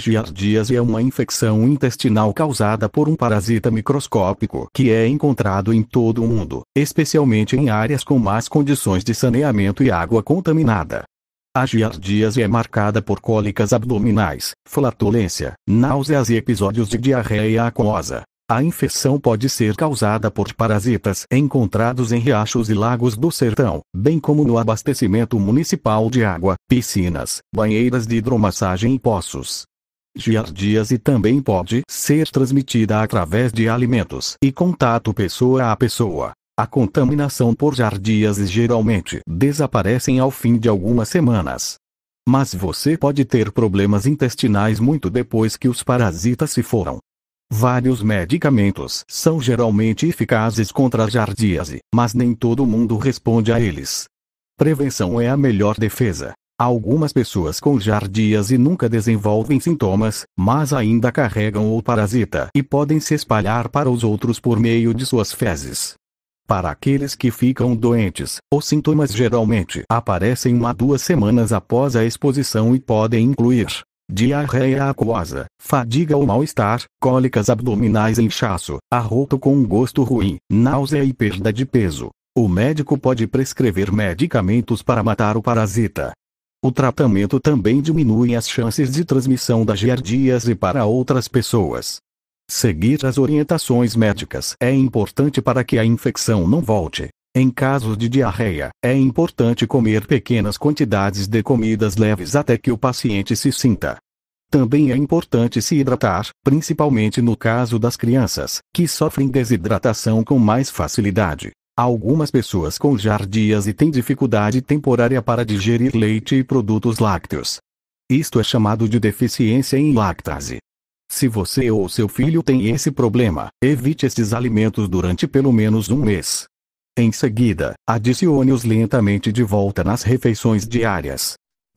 Giardias é uma infecção intestinal causada por um parasita microscópico que é encontrado em todo o mundo, especialmente em áreas com más condições de saneamento e água contaminada. A giardíase é marcada por cólicas abdominais, flatulência, náuseas e episódios de diarreia aquosa. A infecção pode ser causada por parasitas encontrados em riachos e lagos do sertão, bem como no abastecimento municipal de água, piscinas, banheiras de hidromassagem e poços giardíase também pode ser transmitida através de alimentos e contato pessoa a pessoa. A contaminação por giardíase geralmente desaparecem ao fim de algumas semanas. Mas você pode ter problemas intestinais muito depois que os parasitas se foram. Vários medicamentos são geralmente eficazes contra a giardíase, mas nem todo mundo responde a eles. Prevenção é a melhor defesa. Algumas pessoas com jardias e nunca desenvolvem sintomas, mas ainda carregam o parasita e podem se espalhar para os outros por meio de suas fezes. Para aqueles que ficam doentes, os sintomas geralmente aparecem uma a duas semanas após a exposição e podem incluir diarreia aquosa, fadiga ou mal-estar, cólicas abdominais, inchaço, arroto com gosto ruim, náusea e perda de peso. O médico pode prescrever medicamentos para matar o parasita, o tratamento também diminui as chances de transmissão da giardíase para outras pessoas. Seguir as orientações médicas é importante para que a infecção não volte. Em casos de diarreia, é importante comer pequenas quantidades de comidas leves até que o paciente se sinta. Também é importante se hidratar, principalmente no caso das crianças, que sofrem desidratação com mais facilidade. Algumas pessoas com jardias e têm dificuldade temporária para digerir leite e produtos lácteos. Isto é chamado de deficiência em lactase. Se você ou seu filho tem esse problema, evite esses alimentos durante pelo menos um mês. Em seguida, adicione-os lentamente de volta nas refeições diárias,